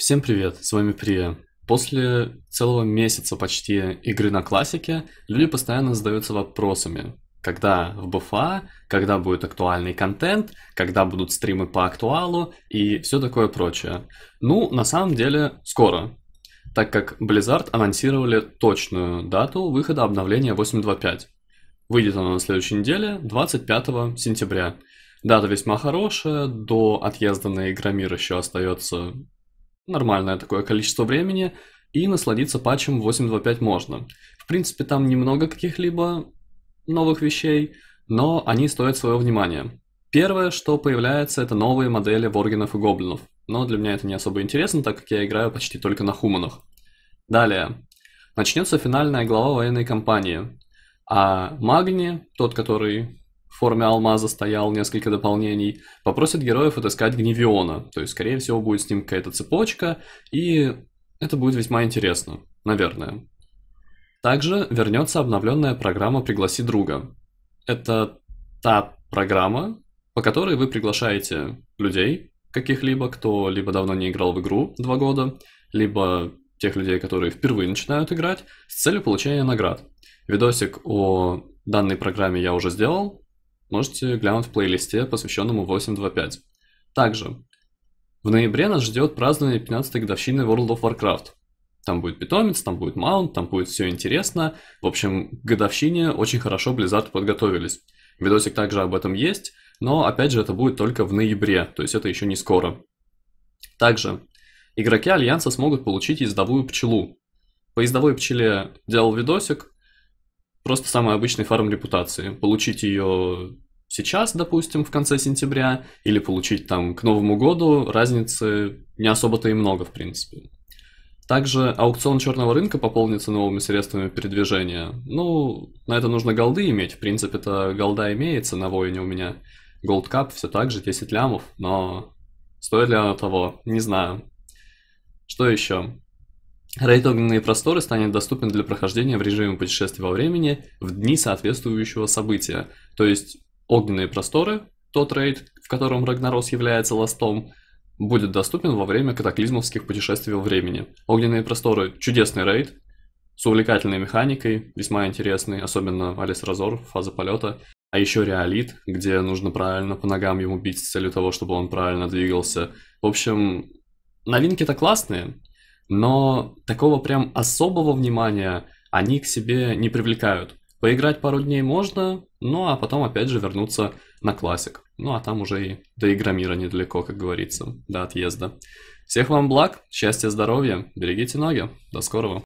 Всем привет, с вами Прия. После целого месяца почти игры на классике, люди постоянно задаются вопросами, когда в БФА, когда будет актуальный контент, когда будут стримы по актуалу и все такое прочее. Ну, на самом деле, скоро, так как Blizzard анонсировали точную дату выхода обновления 8.2.5. Выйдет оно на следующей неделе, 25 сентября. Дата весьма хорошая, до отъезда на Игромир еще остается нормальное такое количество времени, и насладиться патчем 8.2.5 можно. В принципе, там немного каких-либо новых вещей, но они стоят своего внимания. Первое, что появляется, это новые модели воргенов и гоблинов. Но для меня это не особо интересно, так как я играю почти только на хуманах. Далее. Начнется финальная глава военной кампании. А Магни, тот, который форме алмаза стоял, несколько дополнений, попросит героев отыскать Гневиона, то есть, скорее всего, будет с ним какая-то цепочка, и это будет весьма интересно, наверное. Также вернется обновленная программа «Пригласи друга». Это та программа, по которой вы приглашаете людей, каких-либо, кто либо давно не играл в игру два года, либо тех людей, которые впервые начинают играть, с целью получения наград. Видосик о данной программе я уже сделал, можете глянуть в плейлисте, посвященном 8.2.5. Также в ноябре нас ждет празднование 15-й годовщины World of Warcraft. Там будет питомец, там будет маунт, там будет все интересно. В общем, к годовщине очень хорошо Blizzard подготовились. Видосик также об этом есть, но опять же это будет только в ноябре, то есть это еще не скоро. Также игроки Альянса смогут получить ездовую пчелу. По ездовой пчеле делал видосик, просто самый обычный фарм репутации. Получить ее сейчас, допустим, в конце сентября, или получить там к Новому году, разницы не особо-то и много, в принципе. Также аукцион черного рынка пополнится новыми средствами передвижения. Ну, на это нужно голды иметь. В принципе это голда имеется на воине у меня. Gold Cup все так же, 10 лямов, но стоит ли оно того, не знаю. Что еще? Рейд «Огненные просторы» станет доступен для прохождения в режиме путешествия во времени в дни соответствующего события. То есть «Огненные просторы», тот рейд, в котором Рагнарос является ластом, будет доступен во время катаклизмовских путешествий во времени. «Огненные просторы» — чудесный рейд, с увлекательной механикой, весьма интересный, особенно Алис Разор, фаза полета. А еще реалит, где нужно правильно по ногам ему бить с целью того, чтобы он правильно двигался. В общем, новинки-то классные, но такого прям особого внимания они к себе не привлекают. Поиграть пару дней можно, ну а потом опять же вернуться на классик. Ну а там уже и до Игромира недалеко, как говорится, до отъезда. Всех вам благ, счастья, здоровья, берегите ноги, до скорого.